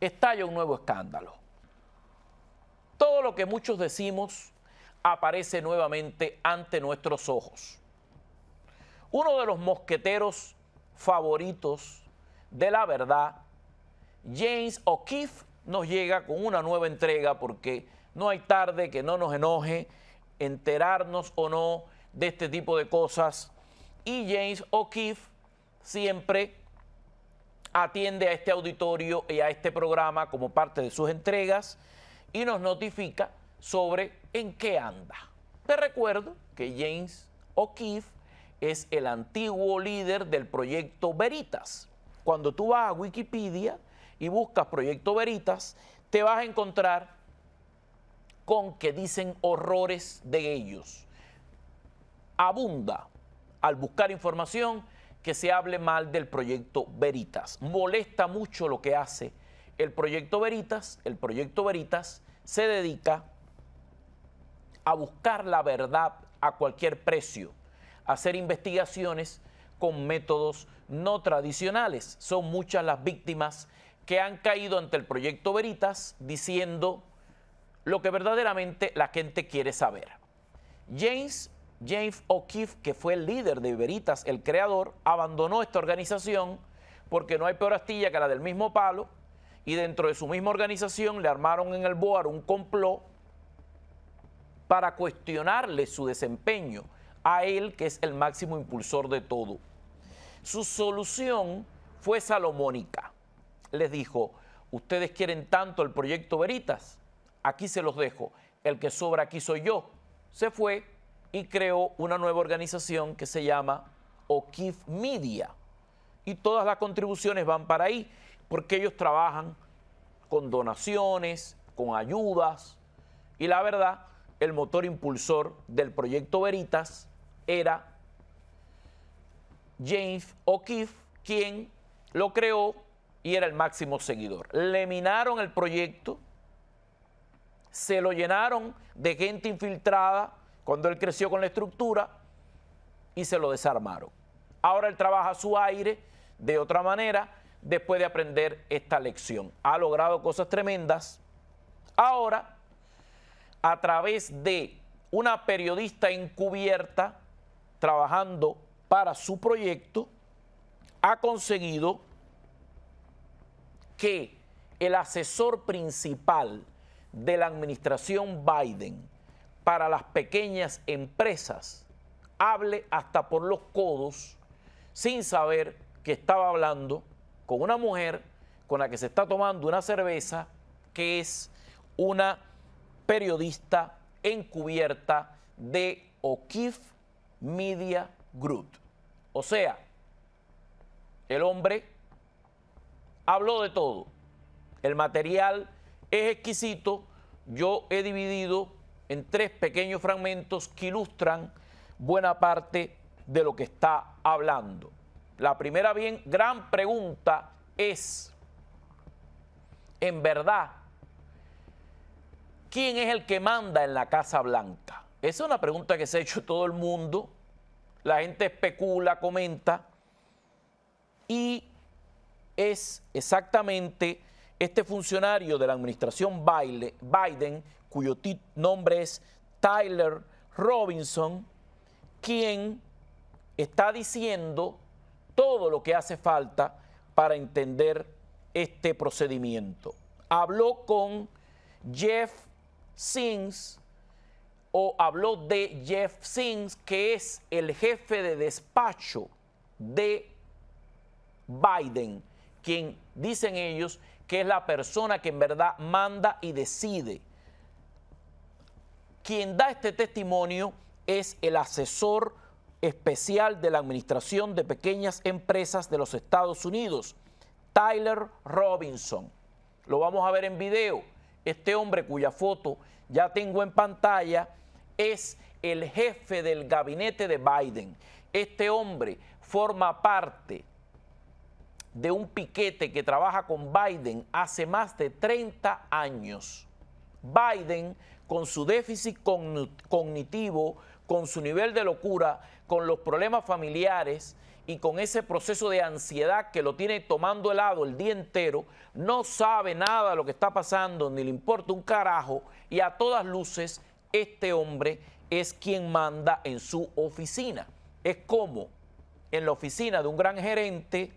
estalla un nuevo escándalo. Todo lo que muchos decimos aparece nuevamente ante nuestros ojos. Uno de los mosqueteros favoritos de la verdad, James O'Keefe, nos llega con una nueva entrega porque no hay tarde que no nos enoje enterarnos o no de este tipo de cosas. Y James O'Keefe siempre atiende a este auditorio y a este programa como parte de sus entregas y nos notifica sobre en qué anda. Te recuerdo que James O'Keefe es el antiguo líder del proyecto Veritas. Cuando tú vas a Wikipedia y buscas proyecto Veritas, te vas a encontrar con que dicen horrores de ellos. Abunda al buscar información que se hable mal del proyecto Veritas. Molesta mucho lo que hace el proyecto Veritas. El proyecto Veritas se dedica a buscar la verdad a cualquier precio, a hacer investigaciones con métodos no tradicionales. Son muchas las víctimas que han caído ante el proyecto Veritas diciendo lo que verdaderamente la gente quiere saber. James James O'Keefe, que fue el líder de Veritas, el creador, abandonó esta organización porque no hay peor astilla que la del mismo palo y dentro de su misma organización le armaron en el Boar un complot para cuestionarle su desempeño a él, que es el máximo impulsor de todo. Su solución fue salomónica. Les dijo, ustedes quieren tanto el proyecto Veritas, aquí se los dejo, el que sobra aquí soy yo. Se fue y creó una nueva organización que se llama O'Keefe Media. Y todas las contribuciones van para ahí, porque ellos trabajan con donaciones, con ayudas. Y la verdad, el motor impulsor del proyecto Veritas era James O'Keeffe, quien lo creó y era el máximo seguidor. Le minaron el proyecto, se lo llenaron de gente infiltrada, cuando él creció con la estructura y se lo desarmaron. Ahora él trabaja a su aire de otra manera después de aprender esta lección. Ha logrado cosas tremendas. Ahora, a través de una periodista encubierta trabajando para su proyecto, ha conseguido que el asesor principal de la administración Biden, para las pequeñas empresas hable hasta por los codos sin saber que estaba hablando con una mujer con la que se está tomando una cerveza que es una periodista encubierta de O'Keefe Media Group. O sea, el hombre habló de todo. El material es exquisito. Yo he dividido en tres pequeños fragmentos que ilustran buena parte de lo que está hablando. La primera bien gran pregunta es, en verdad, ¿quién es el que manda en la Casa Blanca? Esa es una pregunta que se ha hecho todo el mundo. La gente especula, comenta. Y es exactamente este funcionario de la administración Biden cuyo nombre es Tyler Robinson, quien está diciendo todo lo que hace falta para entender este procedimiento. Habló con Jeff Sims o habló de Jeff Sings, que es el jefe de despacho de Biden, quien dicen ellos que es la persona que en verdad manda y decide quien da este testimonio es el asesor especial de la Administración de Pequeñas Empresas de los Estados Unidos, Tyler Robinson. Lo vamos a ver en video. Este hombre cuya foto ya tengo en pantalla es el jefe del gabinete de Biden. Este hombre forma parte de un piquete que trabaja con Biden hace más de 30 años. Biden con su déficit cognitivo, con su nivel de locura, con los problemas familiares y con ese proceso de ansiedad que lo tiene tomando helado el día entero, no sabe nada de lo que está pasando, ni le importa un carajo, y a todas luces este hombre es quien manda en su oficina. Es como en la oficina de un gran gerente,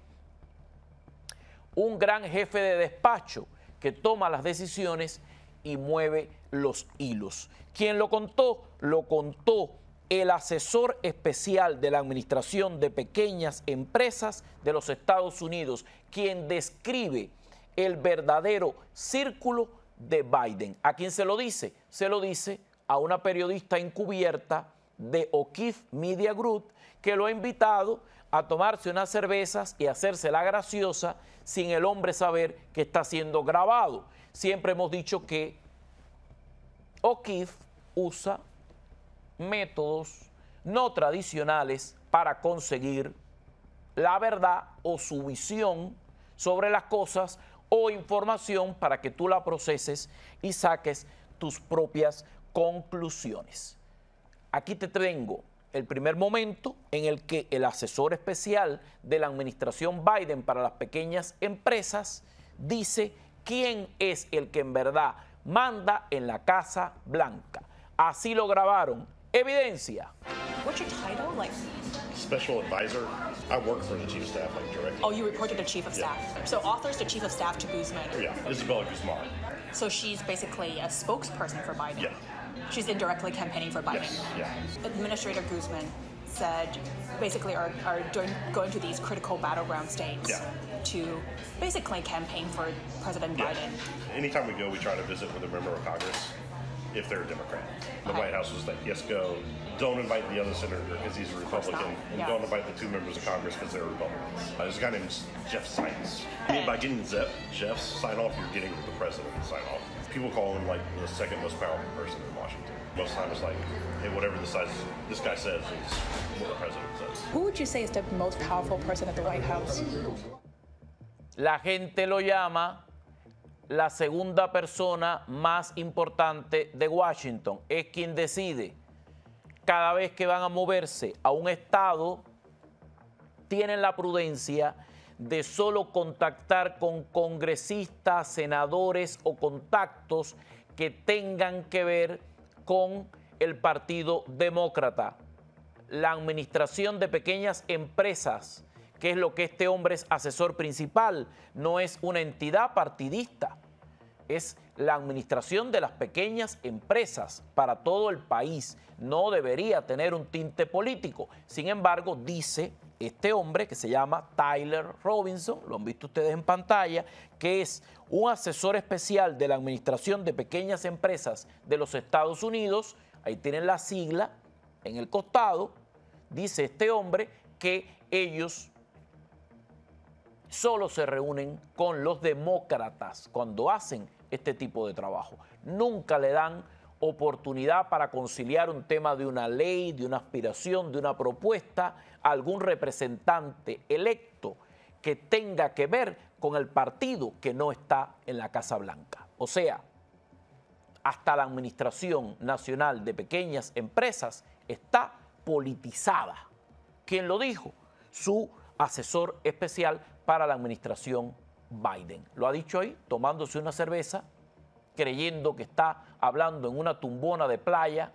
un gran jefe de despacho que toma las decisiones y mueve los hilos. Quien lo contó, lo contó el asesor especial de la Administración de Pequeñas Empresas de los Estados Unidos, quien describe el verdadero círculo de Biden. ¿A quién se lo dice? Se lo dice a una periodista encubierta de O'Keefe Media Group que lo ha invitado a tomarse unas cervezas y hacérsela graciosa sin el hombre saber que está siendo grabado siempre hemos dicho que O'Keefe usa métodos no tradicionales para conseguir la verdad o su visión sobre las cosas o información para que tú la proceses y saques tus propias conclusiones. Aquí te tengo el primer momento en el que el asesor especial de la administración Biden para las pequeñas empresas dice quién es el que en verdad manda en la Casa Blanca. Así lo grabaron. Evidencia. What's your title? Like special advisor. I work for the chief of staff, like directly. Oh, you report to the chief of staff. Yeah. So author's the chief of staff to Guzman. Oh, yeah, Isabella Guzman. So she's basically a spokesperson for Biden. Yeah. She's indirectly campaigning for Biden. Yes. Yeah. Administrator Guzman said basically are, are doing, going to these critical battleground states. Yeah to basically campaign for President yeah. Biden. Anytime we go, we try to visit with a member of Congress if they're a Democrat. The okay. White House was like, yes, go. Don't invite the other senator because he's a Republican. And yeah. don't invite the two members of Congress because they're Republicans. Uh, there's a guy named Jeff Sykes. I mean, by getting Zep, Jeff's sign off, you're getting the to sign off. People call him like the second most powerful person in Washington. Most of the time it's like, hey, whatever size, this guy says is what the president says. Who would you say is the most powerful person at the White House? La gente lo llama la segunda persona más importante de Washington. Es quien decide cada vez que van a moverse a un estado, tienen la prudencia de solo contactar con congresistas, senadores o contactos que tengan que ver con el Partido Demócrata. La administración de pequeñas empresas ¿Qué es lo que este hombre es asesor principal, no es una entidad partidista, es la administración de las pequeñas empresas para todo el país, no debería tener un tinte político. Sin embargo, dice este hombre que se llama Tyler Robinson, lo han visto ustedes en pantalla, que es un asesor especial de la administración de pequeñas empresas de los Estados Unidos, ahí tienen la sigla en el costado, dice este hombre que ellos solo se reúnen con los demócratas cuando hacen este tipo de trabajo. Nunca le dan oportunidad para conciliar un tema de una ley, de una aspiración, de una propuesta a algún representante electo que tenga que ver con el partido que no está en la Casa Blanca. O sea, hasta la Administración Nacional de Pequeñas Empresas está politizada. ¿Quién lo dijo? Su asesor especial para la administración Biden. Lo ha dicho ahí, tomándose una cerveza, creyendo que está hablando en una tumbona de playa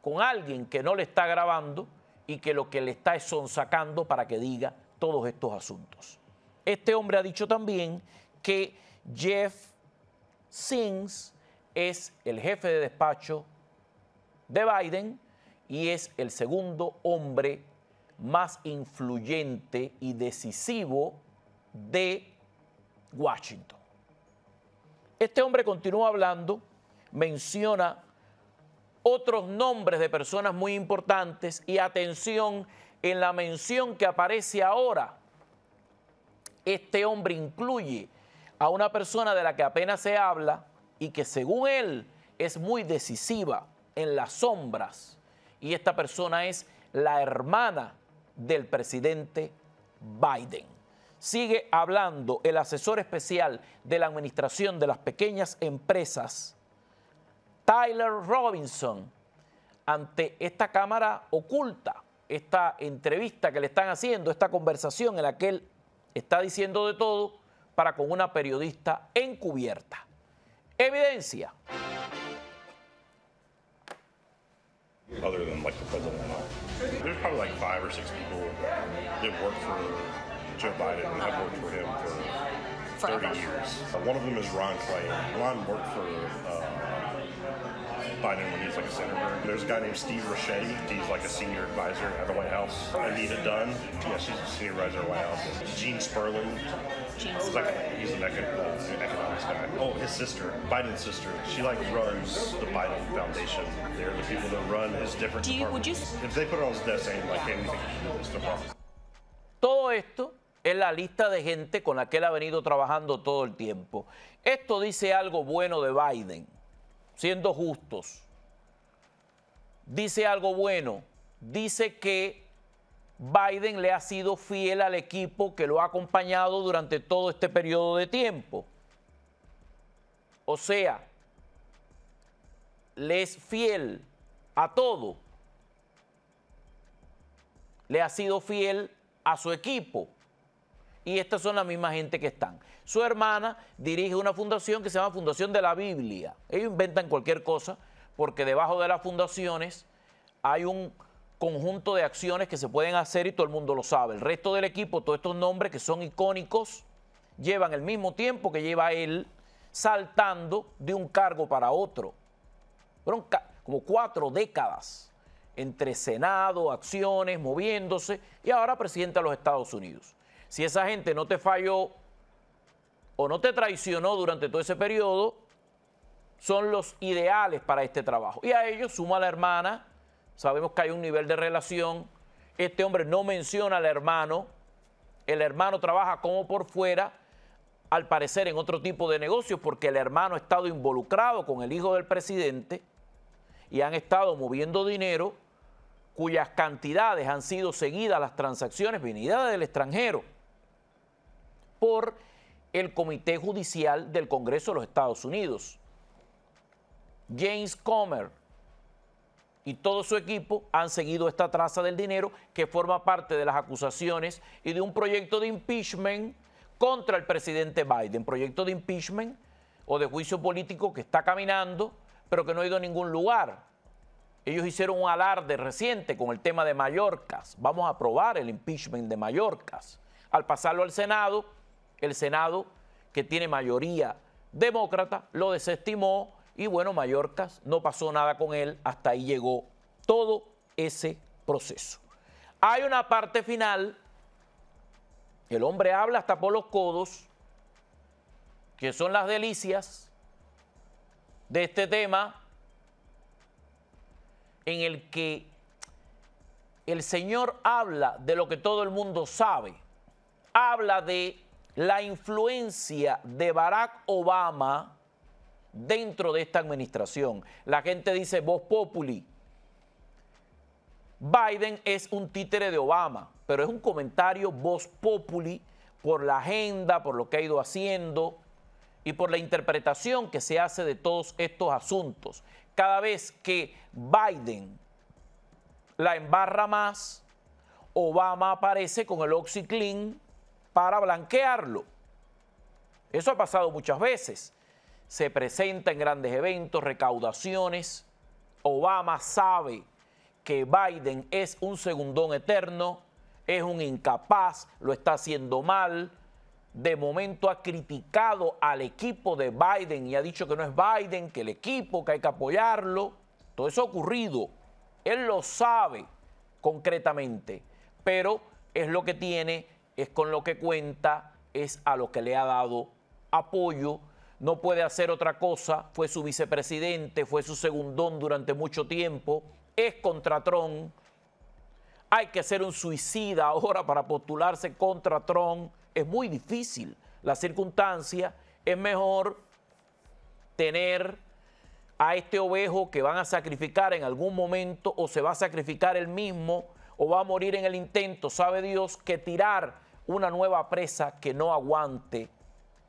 con alguien que no le está grabando y que lo que le está es sonsacando para que diga todos estos asuntos. Este hombre ha dicho también que Jeff Sings es el jefe de despacho de Biden y es el segundo hombre más influyente y decisivo de Washington. Este hombre continúa hablando, menciona otros nombres de personas muy importantes y atención en la mención que aparece ahora. Este hombre incluye a una persona de la que apenas se habla y que según él es muy decisiva en las sombras. Y esta persona es la hermana del presidente Biden. Sigue hablando el asesor especial de la Administración de las Pequeñas Empresas, Tyler Robinson, ante esta cámara oculta, esta entrevista que le están haciendo, esta conversación en la que él está diciendo de todo para con una periodista encubierta. Evidencia. There's probably like five or six people that work for Joe Biden and have worked for him for 30 years. Uh, one of them is Ron Clay. Ron worked for uh, Biden when he's like a senator. There's a guy named Steve Roche, He's like a senior advisor at the White House. Anita Dunn. Yeah, she's a senior advisor at the White House. Gene Sperling. Gene Sperling. Like, he's an uh, economics guy. Oh, his sister, Biden's sister. She like runs the Biden Foundation. They're the people that run his different Do you, Would you... If they put it on his desk saying like, hey, we think you Todo esto es la lista de gente con la que él ha venido trabajando todo el tiempo. Esto dice algo bueno de Biden siendo justos, dice algo bueno, dice que Biden le ha sido fiel al equipo que lo ha acompañado durante todo este periodo de tiempo. O sea, le es fiel a todo. Le ha sido fiel a su equipo y estas son las mismas gente que están. Su hermana dirige una fundación que se llama Fundación de la Biblia. Ellos inventan cualquier cosa porque debajo de las fundaciones hay un conjunto de acciones que se pueden hacer y todo el mundo lo sabe. El resto del equipo, todos estos nombres que son icónicos, llevan el mismo tiempo que lleva él saltando de un cargo para otro. Fueron como cuatro décadas entre Senado, acciones, moviéndose y ahora presidente de los Estados Unidos si esa gente no te falló o no te traicionó durante todo ese periodo, son los ideales para este trabajo. Y a ellos suma a la hermana, sabemos que hay un nivel de relación, este hombre no menciona al hermano, el hermano trabaja como por fuera, al parecer en otro tipo de negocios, porque el hermano ha estado involucrado con el hijo del presidente y han estado moviendo dinero cuyas cantidades han sido seguidas las transacciones venidas del extranjero por el Comité Judicial del Congreso de los Estados Unidos. James Comer y todo su equipo han seguido esta traza del dinero que forma parte de las acusaciones y de un proyecto de impeachment contra el presidente Biden, proyecto de impeachment o de juicio político que está caminando, pero que no ha ido a ningún lugar. Ellos hicieron un alarde reciente con el tema de Mallorcas. Vamos a aprobar el impeachment de Mallorcas. Al pasarlo al Senado, el Senado, que tiene mayoría demócrata, lo desestimó y bueno, Mallorcas no pasó nada con él, hasta ahí llegó todo ese proceso. Hay una parte final, el hombre habla hasta por los codos, que son las delicias de este tema, en el que el Señor habla de lo que todo el mundo sabe, habla de la influencia de Barack Obama dentro de esta administración. La gente dice, vos populi, Biden es un títere de Obama, pero es un comentario voz populi por la agenda, por lo que ha ido haciendo y por la interpretación que se hace de todos estos asuntos. Cada vez que Biden la embarra más, Obama aparece con el OxyClean para blanquearlo. Eso ha pasado muchas veces. Se presenta en grandes eventos, recaudaciones. Obama sabe que Biden es un segundón eterno, es un incapaz, lo está haciendo mal. De momento ha criticado al equipo de Biden y ha dicho que no es Biden, que el equipo, que hay que apoyarlo. Todo eso ha ocurrido. Él lo sabe concretamente, pero es lo que tiene es con lo que cuenta, es a lo que le ha dado apoyo, no puede hacer otra cosa, fue su vicepresidente, fue su segundón durante mucho tiempo, es contra Trump, hay que ser un suicida ahora para postularse contra Trump, es muy difícil la circunstancia, es mejor tener a este ovejo que van a sacrificar en algún momento o se va a sacrificar él mismo o va a morir en el intento, sabe Dios, que tirar una nueva presa que no aguante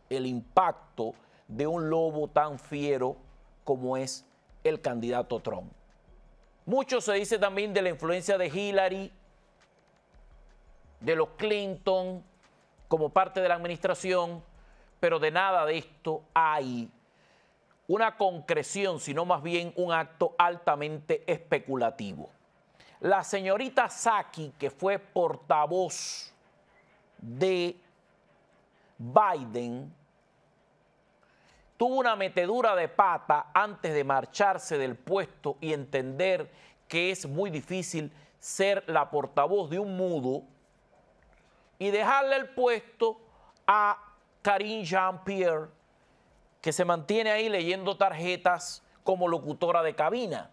el impacto de un lobo tan fiero como es el candidato Trump. Mucho se dice también de la influencia de Hillary, de los Clinton como parte de la administración, pero de nada de esto hay una concreción, sino más bien un acto altamente especulativo. La señorita Saki, que fue portavoz de Biden, tuvo una metedura de pata antes de marcharse del puesto y entender que es muy difícil ser la portavoz de un mudo y dejarle el puesto a Karine Jean-Pierre, que se mantiene ahí leyendo tarjetas como locutora de cabina.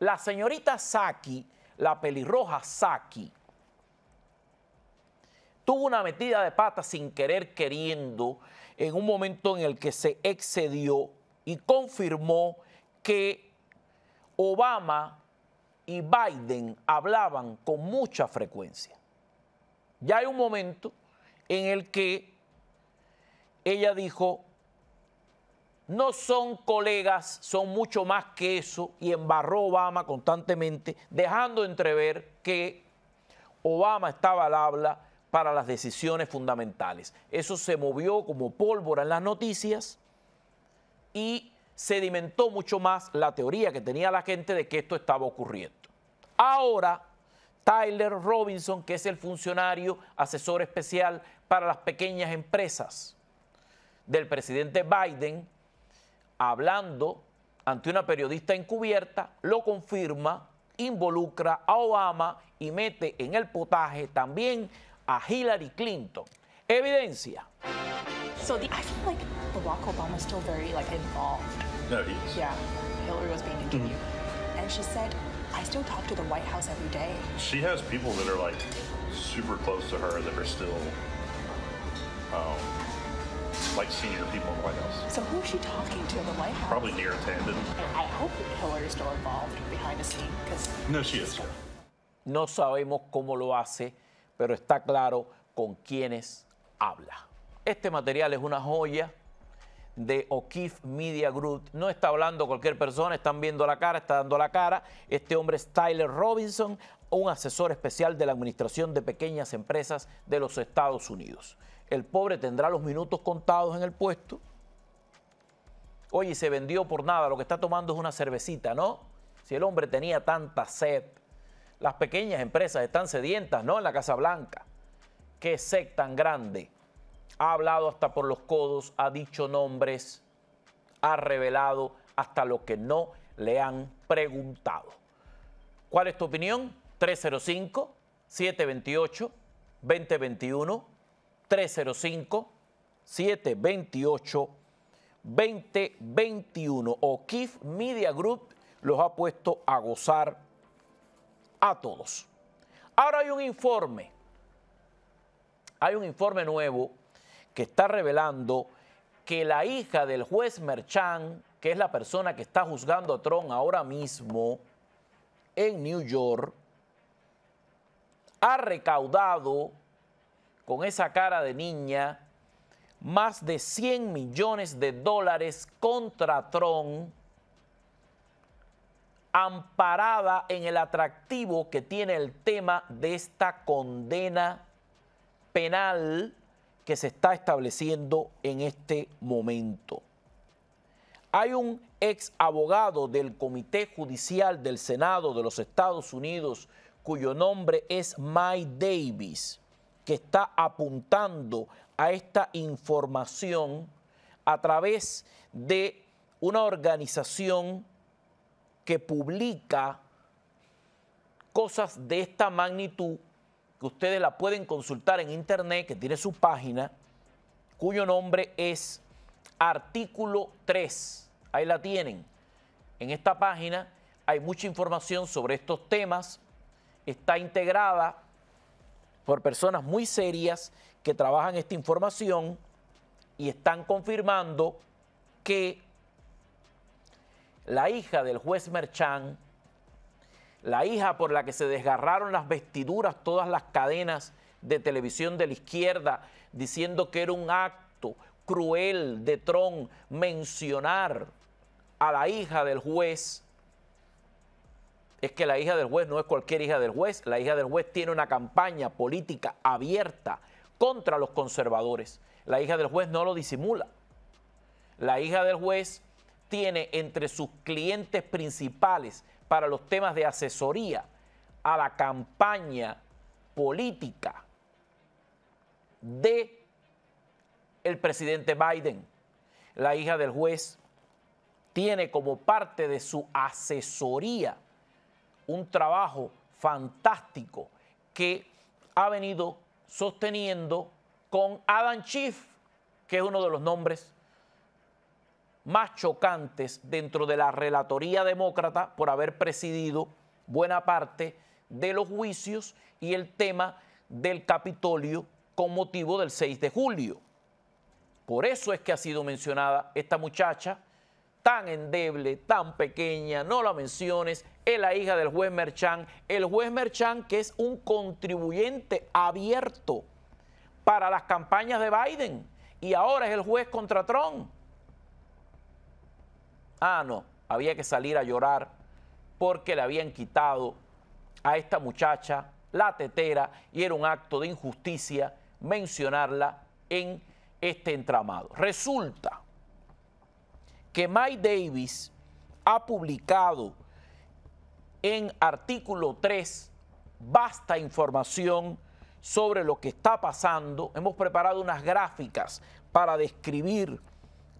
La señorita Saki, la pelirroja Saki, tuvo una metida de pata sin querer queriendo en un momento en el que se excedió y confirmó que Obama y Biden hablaban con mucha frecuencia. Ya hay un momento en el que ella dijo, no son colegas, son mucho más que eso, y embarró Obama constantemente, dejando entrever que Obama estaba al habla para las decisiones fundamentales. Eso se movió como pólvora en las noticias y sedimentó mucho más la teoría que tenía la gente de que esto estaba ocurriendo. Ahora, Tyler Robinson, que es el funcionario asesor especial para las pequeñas empresas del presidente Biden, hablando ante una periodista encubierta, lo confirma, involucra a Obama y mete en el potaje también a Hillary Clinton. Evidencia. So the, I feel like Barack Obama still very like involved. No, he Yeah, Hillary was being interviewed, mm-hmm. and she said, "I still talk to the White House every day." She has people that are like super close to her that are still. Um, like senior people So who she talking to the White House? Probably No, she No sabemos cómo lo hace, pero está claro con quiénes habla. Este material es una joya de O'Keefe Media Group. No está hablando cualquier persona, están viendo la cara, está dando la cara. Este hombre es Tyler Robinson, un asesor especial de la Administración de Pequeñas Empresas de los Estados Unidos el pobre tendrá los minutos contados en el puesto. Oye, se vendió por nada, lo que está tomando es una cervecita, ¿no? Si el hombre tenía tanta sed. Las pequeñas empresas están sedientas, ¿no? En la Casa Blanca. Qué sed tan grande. Ha hablado hasta por los codos, ha dicho nombres, ha revelado hasta lo que no le han preguntado. ¿Cuál es tu opinión? 305 728 2021 305-728-2021. O KIF Media Group los ha puesto a gozar a todos. Ahora hay un informe, hay un informe nuevo que está revelando que la hija del juez Merchan, que es la persona que está juzgando a Trump ahora mismo en New York, ha recaudado con esa cara de niña, más de 100 millones de dólares contra Tron, amparada en el atractivo que tiene el tema de esta condena penal que se está estableciendo en este momento. Hay un ex abogado del Comité Judicial del Senado de los Estados Unidos cuyo nombre es Mike Davis que está apuntando a esta información a través de una organización que publica cosas de esta magnitud, que ustedes la pueden consultar en internet, que tiene su página, cuyo nombre es Artículo 3. Ahí la tienen. En esta página hay mucha información sobre estos temas, está integrada por personas muy serias que trabajan esta información y están confirmando que la hija del juez Merchán, la hija por la que se desgarraron las vestiduras, todas las cadenas de televisión de la izquierda, diciendo que era un acto cruel de Tron mencionar a la hija del juez es que la hija del juez no es cualquier hija del juez. La hija del juez tiene una campaña política abierta contra los conservadores. La hija del juez no lo disimula. La hija del juez tiene entre sus clientes principales para los temas de asesoría a la campaña política de el presidente Biden. La hija del juez tiene como parte de su asesoría un trabajo fantástico que ha venido sosteniendo con Adam Schiff, que es uno de los nombres más chocantes dentro de la relatoría demócrata por haber presidido buena parte de los juicios y el tema del Capitolio con motivo del 6 de julio. Por eso es que ha sido mencionada esta muchacha tan endeble, tan pequeña, no la menciones, es la hija del juez Merchán, el juez Merchán que es un contribuyente abierto para las campañas de Biden y ahora es el juez contra Trump. Ah, no, había que salir a llorar porque le habían quitado a esta muchacha la tetera y era un acto de injusticia mencionarla en este entramado. Resulta que Mike Davis ha publicado en artículo 3 basta información sobre lo que está pasando. Hemos preparado unas gráficas para describir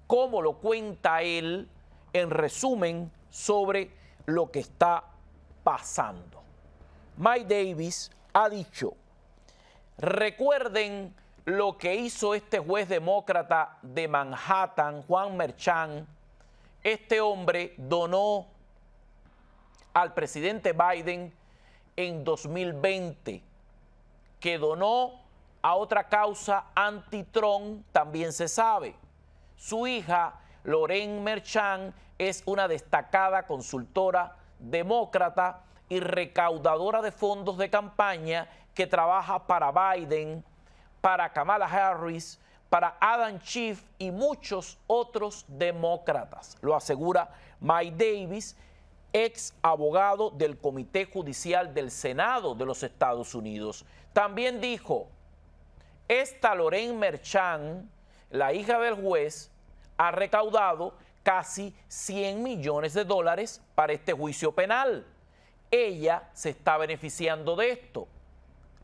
cómo lo cuenta él en resumen sobre lo que está pasando. Mike Davis ha dicho, recuerden lo que hizo este juez demócrata de Manhattan, Juan Merchant, este hombre donó al presidente Biden en 2020, que donó a otra causa anti-Trump, también se sabe. Su hija, Lorraine Merchan, es una destacada consultora demócrata y recaudadora de fondos de campaña que trabaja para Biden, para Kamala Harris, para Adam Schiff y muchos otros demócratas, lo asegura Mike Davis, ex abogado del Comité Judicial del Senado de los Estados Unidos. También dijo, esta Lorraine Merchan, la hija del juez, ha recaudado casi 100 millones de dólares para este juicio penal. Ella se está beneficiando de esto.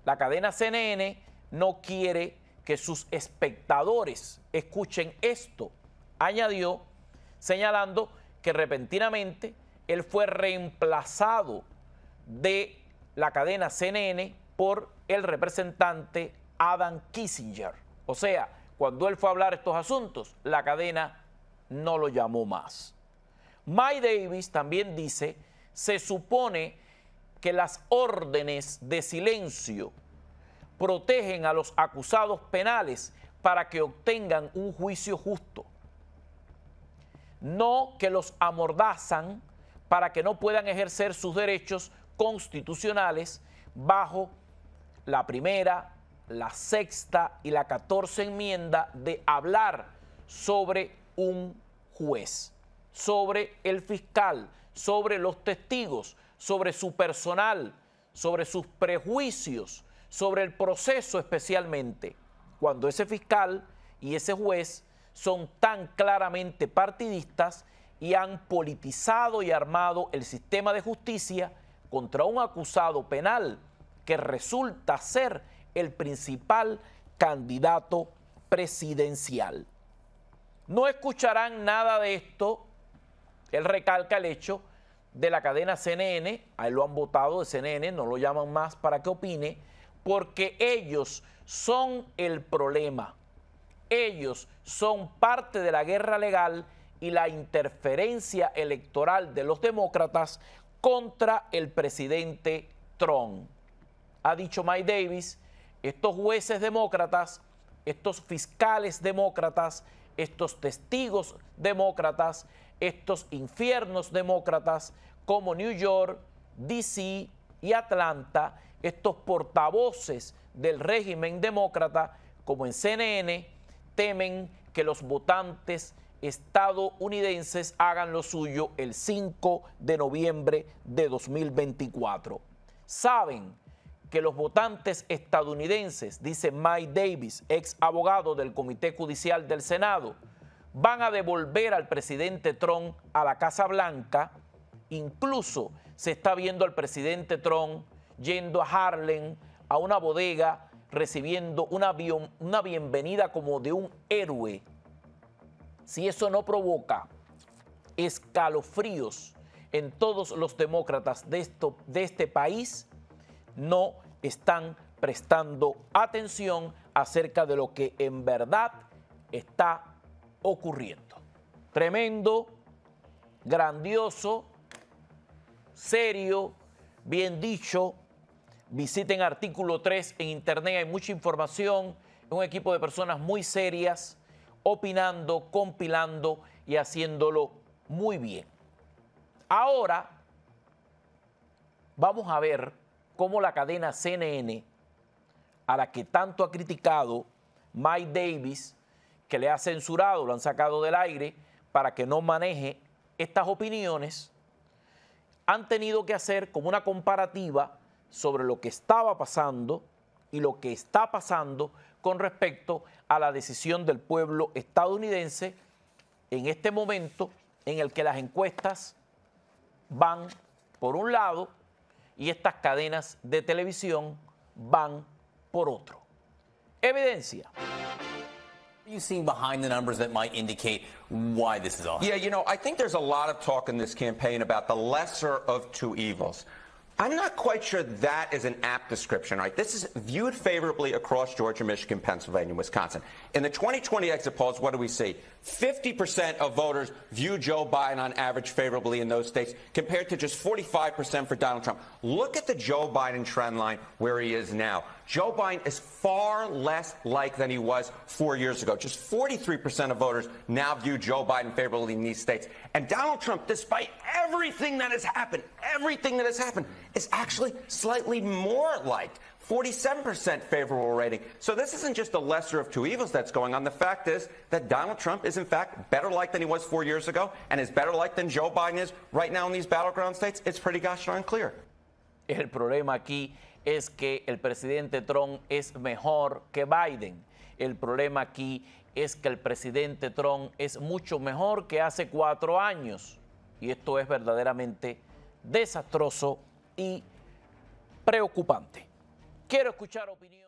La cadena CNN no quiere que sus espectadores escuchen esto, añadió, señalando que repentinamente él fue reemplazado de la cadena CNN por el representante Adam Kissinger. O sea, cuando él fue a hablar estos asuntos, la cadena no lo llamó más. Mike Davis también dice, se supone que las órdenes de silencio protegen a los acusados penales para que obtengan un juicio justo. No que los amordazan para que no puedan ejercer sus derechos constitucionales bajo la primera, la sexta y la catorce enmienda de hablar sobre un juez, sobre el fiscal, sobre los testigos, sobre su personal, sobre sus prejuicios, sobre el proceso especialmente, cuando ese fiscal y ese juez son tan claramente partidistas y han politizado y armado el sistema de justicia contra un acusado penal que resulta ser el principal candidato presidencial. No escucharán nada de esto, él recalca el hecho de la cadena CNN, ahí lo han votado de CNN, no lo llaman más para que opine, porque ellos son el problema. Ellos son parte de la guerra legal y la interferencia electoral de los demócratas contra el presidente Trump. Ha dicho Mike Davis, estos jueces demócratas, estos fiscales demócratas, estos testigos demócratas, estos infiernos demócratas como New York, DC y Atlanta, estos portavoces del régimen demócrata, como en CNN, temen que los votantes estadounidenses hagan lo suyo el 5 de noviembre de 2024. Saben que los votantes estadounidenses, dice Mike Davis, ex abogado del Comité Judicial del Senado, van a devolver al presidente Trump a la Casa Blanca. Incluso se está viendo al presidente Trump yendo a Harlem, a una bodega, recibiendo una, una bienvenida como de un héroe. Si eso no provoca escalofríos en todos los demócratas de, esto, de este país, no están prestando atención acerca de lo que en verdad está ocurriendo. Tremendo, grandioso, serio, bien dicho, Visiten artículo 3 en internet, hay mucha información, un equipo de personas muy serias, opinando, compilando y haciéndolo muy bien. Ahora vamos a ver cómo la cadena CNN, a la que tanto ha criticado Mike Davis, que le ha censurado, lo han sacado del aire para que no maneje estas opiniones, han tenido que hacer como una comparativa sobre lo que estaba pasando y lo que está pasando con respecto a la decisión del pueblo estadounidense en este momento en el que las encuestas van por un lado y estas cadenas de televisión van por otro. Evidencia. are you seeing behind the numbers that might indicate why this is all. Yeah, you know, I think there's a lot of talk in this campaign about the lesser of two evils. I'm not quite sure that is an apt description, right? This is viewed favorably across Georgia, Michigan, Pennsylvania, Wisconsin. In the 2020 exit polls, what do we see? 50% of voters view Joe Biden on average favorably in those states, compared to just 45% for Donald Trump. Look at the Joe Biden trend line where he is now. Joe Biden is far less like than he was four years ago. Just 43% of voters now view Joe Biden favorably in these states. And Donald Trump, despite everything that has happened, everything that has happened, is actually slightly more liked. 47% favorable rating. So this isn't just the lesser of two evils that's going on. The fact is that Donald Trump is, in fact, better liked than he was four years ago and is better liked than Joe Biden is right now in these battleground states. It's pretty gosh darn clear. El problema aquí es que el presidente Trump es mejor que Biden. El problema aquí es que el presidente Trump es mucho mejor que hace cuatro años. Y esto es verdaderamente desastroso y preocupante. Quiero escuchar opiniones.